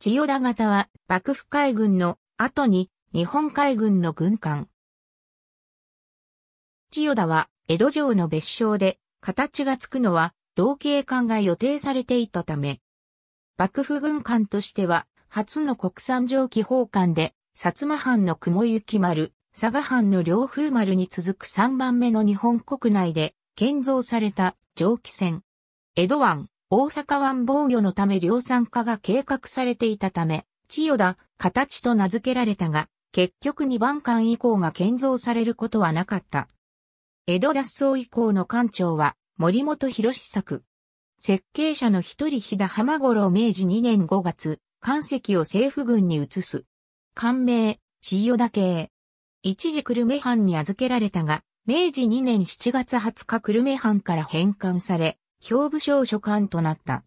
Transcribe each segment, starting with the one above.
千代田型は幕府海軍の後に日本海軍の軍艦。千代田は江戸城の別称で形がつくのは同型艦が予定されていたため、幕府軍艦としては初の国産蒸気砲艦で薩摩藩の雲行き丸、佐賀藩の両風丸に続く3番目の日本国内で建造された蒸気船。江戸湾、大阪湾防御のため量産化が計画されていたため、千代田、形と名付けられたが、結局二番艦以降が建造されることはなかった。江戸脱走以降の艦長は森本博作。設計者の一人日田浜五郎明治2年5月、艦籍を政府軍に移す。艦名、千代田系。一時久留米藩に預けられたが、明治2年7月20日久留米藩から返還され、兵部省所管となった。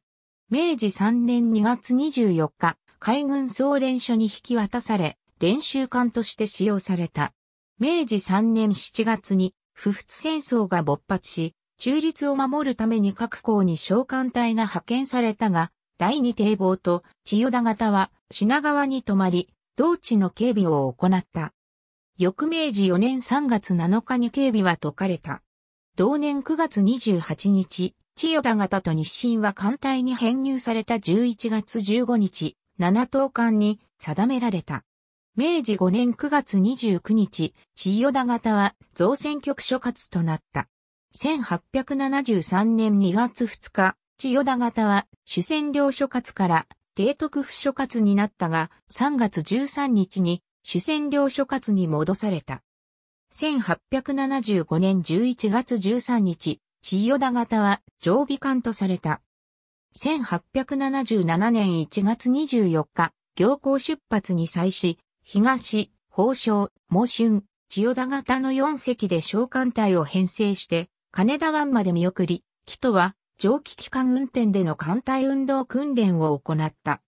明治3年2月24日、海軍総連署に引き渡され、練習艦として使用された。明治3年7月に、不仏戦争が勃発し、中立を守るために各校に召喚隊が派遣されたが、第二堤防と千代田型は品川に泊まり、同地の警備を行った。翌明治4年3月7日に警備は解かれた。同年9月28日、千代田方と日清は艦隊に編入された11月15日、7等間に定められた。明治5年9月29日、千代田方は造船局所轄となった。1873年2月2日、千代田方は主戦領所轄から提徳府所轄になったが、3月13日に主戦領所轄に戻された。1875年11月13日、千代田型は常備艦とされた。1877年1月24日、行行出発に際し、東、宝生、毛春、千代田型の4隻で小艦隊を編成して、金田湾まで見送り、木とは、蒸気機関運転での艦隊運動訓練を行った。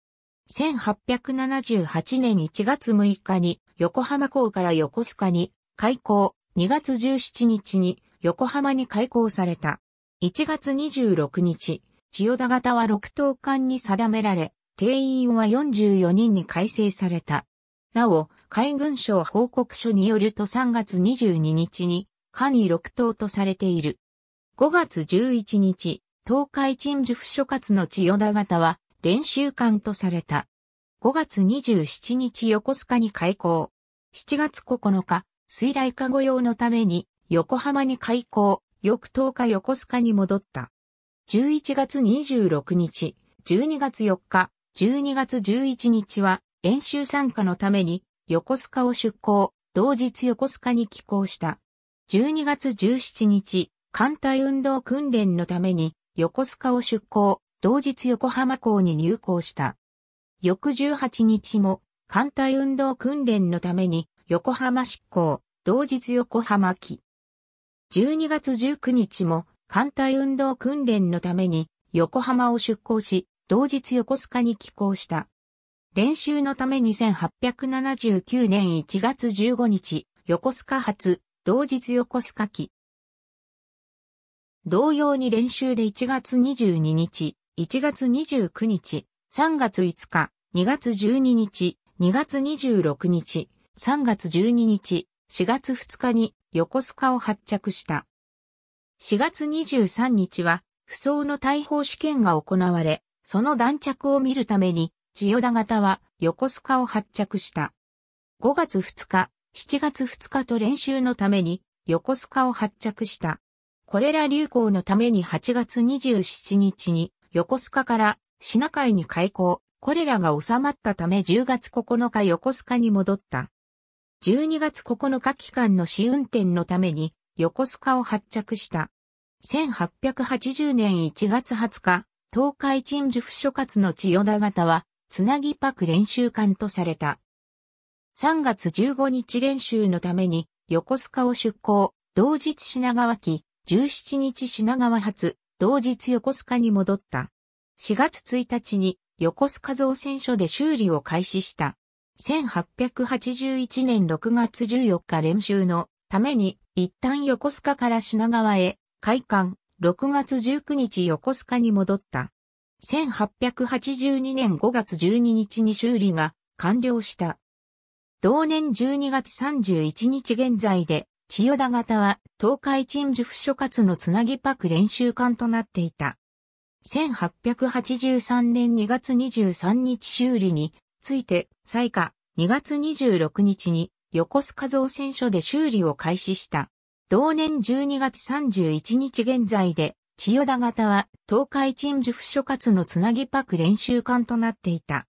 1878年1月6日に横浜港から横須賀に、開港2月17日に横浜に開港された。1月26日、千代田型は6等間に定められ、定員は44人に改正された。なお、海軍省報告書によると3月22日に、下位6等とされている。5月11日、東海鎮守府所轄の千代田型は練習艦とされた。5月27日横須賀に開港。7月9日、水雷加護用のために横浜に開港、翌10日横須賀に戻った。11月26日、12月4日、12月11日は演習参加のために横須賀を出港、同日横須賀に寄港した。12月17日、艦隊運動訓練のために横須賀を出港、同日横浜港に入港した。翌18日も艦隊運動訓練のために横浜出港、同日横浜機。12月19日も艦隊運動訓練のために横浜を出港し、同日横須賀に寄港した。練習のため2 1879年1月15日、横須賀発、同日横須賀機。同様に練習で1月22日、1月29日、3月5日、2月12日、2月26日、3月12日、4月2日に横須賀を発着した。4月23日は、不走の大砲試験が行われ、その弾着を見るために、千代田型は横須賀を発着した。5月2日、7月2日と練習のために横須賀を発着した。これら流行のために8月27日に横須賀から品海に開港、これらが収まったため10月9日横須賀に戻った。12月9日期間の試運転のために横須賀を発着した。1880年1月20日、東海鎮守府所轄の千代田型は、つなぎパク練習艦とされた。3月15日練習のために、横須賀を出港、同日品川期、17日品川発、同日横須賀に戻った。4月1日に横須賀造船所で修理を開始した。1881年6月14日練習のために一旦横須賀から品川へ開館6月19日横須賀に戻った。1882年5月12日に修理が完了した。同年12月31日現在で千代田型は東海鎮守府所轄のつなぎパク練習館となっていた。1883年2月23日修理について、最下、2月26日に横須賀造船所で修理を開始した。同年12月31日現在で、千代田型は東海鎮守府所轄のつなぎパク練習艦となっていた。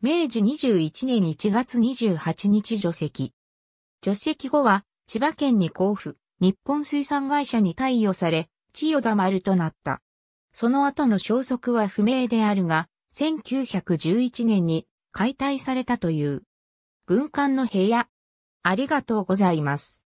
明治21年1月28日除籍。除籍後は、千葉県に交付、日本水産会社に貸与され、千代田丸となった。その後の消息は不明であるが、1911年に解体されたという。軍艦の部屋。ありがとうございます。